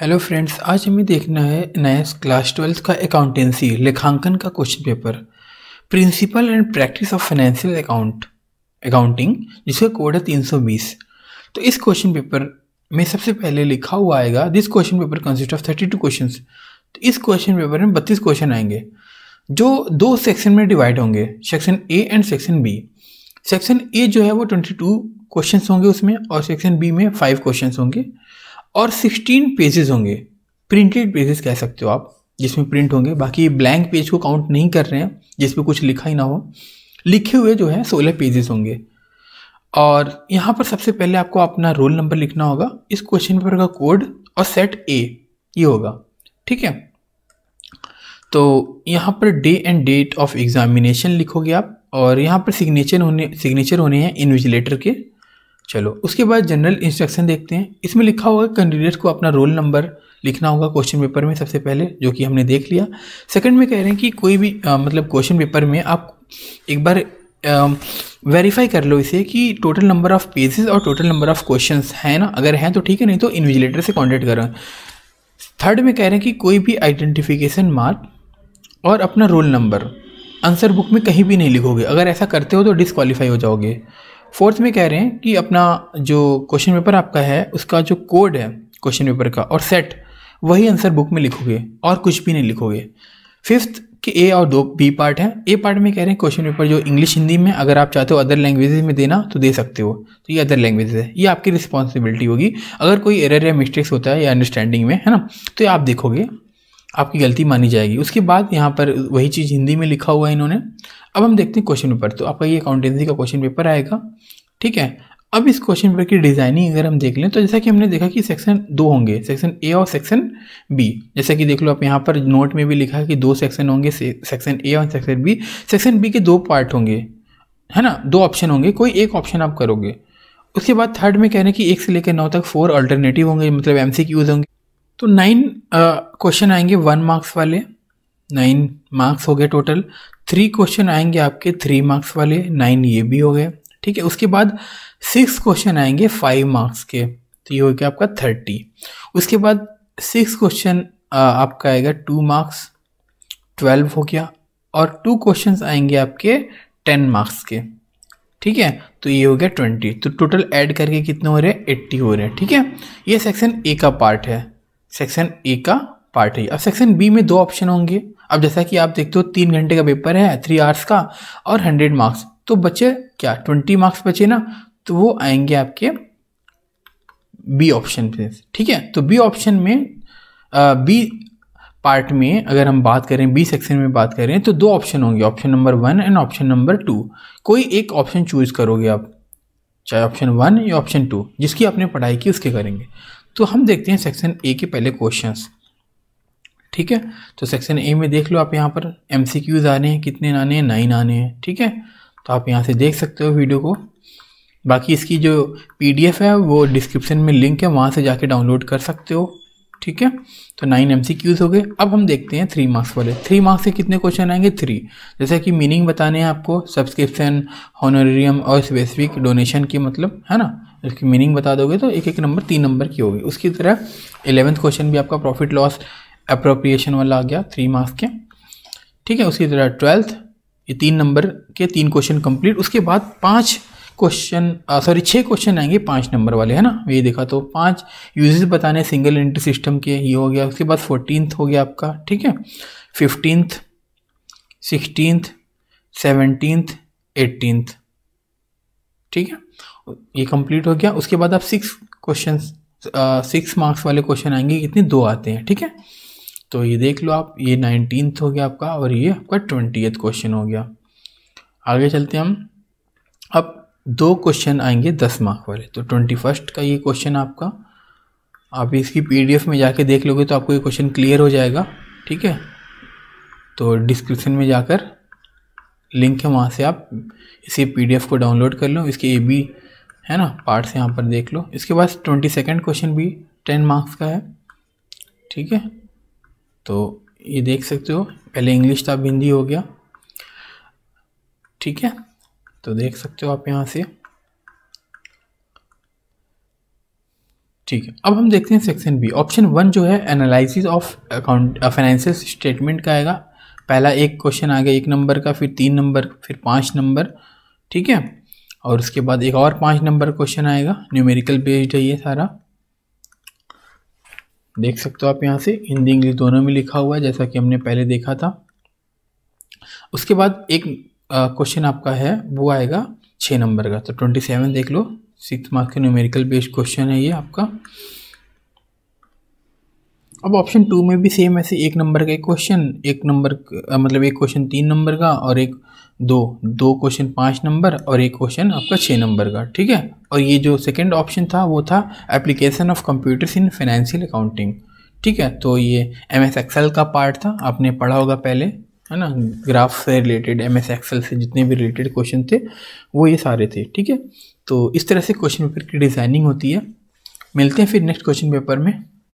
hello friends आज हमें देखना है नए क्लास ट्वेल्थ का अकाउंटेंसी लेखांकन का question paper principle and practice of financial account accounting जिसका कोड है 320 तो इस क्वेश्चन पेपर में सबसे पहले लिखा हुआ आएगा this question paper consist of 32 questions तो इस क्वेश्चन पेपर में बत्तीस क्वेश्चन आएंगे जो दो सेक्शन में डिवाइड होंगे section A and section B section A जो है वो ट्वेंटी क्वेश्चन होंगे उसमें और सेक्शन बी में फाइव क्वेश्चन होंगे और 16 पेजेस होंगे प्रिंटेड पेजेस कह सकते हो आप जिसमें प्रिंट होंगे बाकी ब्लैंक पेज को काउंट नहीं कर रहे हैं जिसमें कुछ लिखा ही ना हो लिखे हुए जो है सोलह पेजेस होंगे और यहाँ पर सबसे पहले आपको अपना रोल नंबर लिखना होगा इस क्वेश्चन पेपर का कोड और सेट ए ये होगा ठीक है तो यहाँ पर day and date of examination लिखोगे आप और यहाँ पर सिग्नेचर होने सिग्नेचर होने हैं इन्विजिलेटर के चलो उसके बाद जनरल इंस्ट्रक्शन देखते हैं इसमें लिखा होगा कैंडिडेट को अपना रोल नंबर लिखना होगा क्वेश्चन पेपर में सबसे पहले जो कि हमने देख लिया सेकंड में कह रहे हैं कि कोई भी आ, मतलब क्वेश्चन पेपर में आप एक बार वेरीफाई कर लो इसे कि टोटल नंबर ऑफ़ पेजेस और टोटल नंबर ऑफ़ क्वेश्चन हैं ना अगर हैं तो ठीक है नहीं तो इन्विजिलेटर से कॉन्टेक्ट करें थर्ड में कह रहे हैं कि कोई भी आइडेंटिफिकेशन मार्क और अपना रोल नंबर आंसर बुक में कहीं भी नहीं लिखोगे अगर ऐसा करते हो तो डिसक्वालीफाई हो जाओगे फोर्थ में कह रहे हैं कि अपना जो क्वेश्चन पेपर आपका है उसका जो कोड है क्वेश्चन पेपर का और सेट वही आंसर बुक में लिखोगे और कुछ भी नहीं लिखोगे फिफ्थ कि ए और दो बी पार्ट है ए पार्ट में कह रहे हैं क्वेश्चन पेपर जो इंग्लिश हिंदी में अगर आप चाहते हो अदर लैंग्वेजेज में देना तो दे सकते हो तो ये अदर लैंग्वेज है ये आपकी रिस्पॉन्सिबिलिटी होगी अगर कोई एरर या मिस्टेक्स होता है या अंडरस्टैंडिंग में है ना तो ये आप देखोगे आपकी गलती मानी जाएगी उसके बाद यहाँ पर वही चीज़ हिंदी में लिखा हुआ है इन्होंने अब हम देखते हैं क्वेश्चन पेपर तो आपका ये अकाउंटेंसी का क्वेश्चन पेपर आएगा ठीक है अब इस क्वेश्चन पेपर की डिज़ाइनिंग अगर हम देख लें तो जैसा कि हमने देखा कि सेक्शन दो होंगे सेक्शन ए और सेक्शन बी जैसा कि देख लो आप यहाँ पर नोट में भी लिखा है कि दो सेक्शन होंगे सेक्शन ए और सेक्शन बी सेक्शन बी के दो पार्ट होंगे है ना दो ऑप्शन होंगे कोई एक ऑप्शन आप करोगे उसके बाद थर्ड में कह रहे हैं कि एक से लेकर नौ तक फोर अल्टरनेटिव होंगे मतलब एम सी होंगे तो नाइन क्वेश्चन आएंगे वन मार्क्स वाले नाइन मार्क्स हो गए टोटल थ्री क्वेश्चन आएंगे आपके थ्री मार्क्स वाले नाइन ये भी हो गए ठीक है उसके बाद सिक्स क्वेश्चन आएंगे फाइव मार्क्स के तो ये हो गया आपका थर्टी उसके बाद सिक्स क्वेश्चन आपका आएगा टू मार्क्स ट्वेल्व हो गया और टू क्वेश्चंस आएंगे आपके टेन मार्क्स के ठीक है तो ये हो गया ट्वेंटी तो टोटल ऐड करके कितने हो रहे हैं एट्टी हो रहे हैं ठीक है ये सेक्शन ए का पार्ट है सेक्शन ए का पार्ट है अब सेक्शन बी में दो ऑप्शन होंगे अब जैसा कि आप देखते हो तीन घंटे का पेपर है थ्री आवर्स का और हंड्रेड मार्क्स तो बचे क्या ट्वेंटी मार्क्स बचे ना तो वो आएंगे आपके बी ऑप्शन पे ठीक है तो बी ऑप्शन में बी पार्ट में अगर हम बात करें बी सेक्शन में बात करें तो दो ऑप्शन होंगे option number one and option number two कोई एक ऑप्शन चूज करोगे आप चाहे ऑप्शन वन या ऑप्शन टू जिसकी आपने पढ़ाई की उसके करेंगे तो हम देखते हैं सेक्शन ए के पहले क्वेश्चन ठीक है तो सेक्शन ए में देख लो आप यहाँ पर एम सी क्यूज़ आ रहे हैं कितने आने हैं नाइन आने हैं ठीक है तो आप यहाँ से देख सकते हो वीडियो को बाकी इसकी जो पी है वो डिस्क्रिप्शन में लिंक है वहाँ से जाके डाउनलोड कर सकते हो ठीक है तो नाइन एम हो गए अब हम देखते हैं थ्री मार्क्स वाले थ्री मार्क्स के कितने क्वेश्चन आएंगे थ्री जैसे कि मीनिंग बताने हैं आपको सब्सक्रिप्शन हॉनोरियम और स्पेसिफिक डोनेशन की मतलब है ना इसकी मीनिंग बता दोगे तो एक एक नंबर तीन नंबर की होगी उसकी तरह एलेवंथ क्वेश्चन भी आपका प्रॉफिट लॉस अप्रोप्रिएशन वाला आ गया थ्री मार्क्स के ठीक है उसकी तरह ट्वेल्थ ये तीन नंबर के तीन क्वेश्चन कंप्लीट उसके बाद पाँच क्वेश्चन सॉरी छः क्वेश्चन आएंगे पाँच नंबर वाले है ना ये देखा तो पाँच यूजेस बताने सिंगल एंट्री सिस्टम के ये हो गया उसके बाद फोर्टीनथ हो गया आपका ठीक है फिफ्टींथ सिक्सटीनथ सेवनटीनथ एटीनथ ठीक है ये कंप्लीट हो गया उसके बाद आप सिक्स क्वेश्चन सिक्स मार्क्स वाले क्वेश्चन आएंगे इतने दो आते हैं ठीक है तो ये देख लो आप ये नाइनटीन्थ हो गया आपका और ये आपका ट्वेंटी क्वेश्चन हो गया आगे चलते हैं हम अब दो क्वेश्चन आएंगे दस मार्क वाले तो ट्वेंटी फर्स्ट का ये क्वेश्चन आपका आप इसकी पीडीएफ में जाके देख लोगे तो आपको ये क्वेश्चन क्लियर हो जाएगा ठीक है तो डिस्क्रिप्शन में जाकर लिंक है वहाँ से आप इसी पीडीएफ को डाउनलोड कर लो इसके ए बी है ना पार्ट्स यहाँ पर देख लो इसके बाद ट्वेंटी सेकेंड क्वेश्चन भी टेन मार्क्स का है ठीक है तो ये देख सकते हो पहले इंग्लिश था तो अब हिंदी हो गया ठीक है तो देख सकते हो आप यहाँ से ठीक है अब हम देखते हैं सेक्शन बी ऑप्शन वन जो है analysis of account financial statement का आएगा पहला एक क्वेश्चन आ गया एक नंबर का फिर तीन नंबर फिर पाँच नंबर ठीक है और उसके बाद एक और पाँच नंबर क्वेश्चन आएगा न्यूमेरिकल बेस्ड है ये सारा देख सकते हो आप यहाँ से हिंदी इंग्लिश दोनों में लिखा हुआ है जैसा कि हमने पहले देखा था उसके बाद एक क्वेश्चन आपका है वो आएगा छः नंबर का तो ट्वेंटी सेवन देख लो सिक्स मार्क्स के न्यूमेरिकल बेस्ड क्वेश्चन है ये आपका अब ऑप्शन टू में भी सेम ऐसे एक नंबर का एक क्वेश्चन एक नंबर मतलब एक क्वेश्चन तीन नंबर का और एक दो दो क्वेश्चन पाँच नंबर और एक क्वेश्चन आपका छः नंबर का ठीक है और ये जो सेकंड ऑप्शन था वो था application of computers in financial accounting ठीक है तो ये एम एस एक्सेल का पार्ट था आपने पढ़ा होगा पहले है ना ग्राफ से रिलेटेड एम एस एक्सल से जितने भी रिलेटेड क्वेश्चन थे वो ये सारे थे ठीक है तो इस तरह से क्वेश्चन पेपर की डिज़ाइनिंग होती है मिलते हैं फिर नेक्स्ट क्वेश्चन पेपर में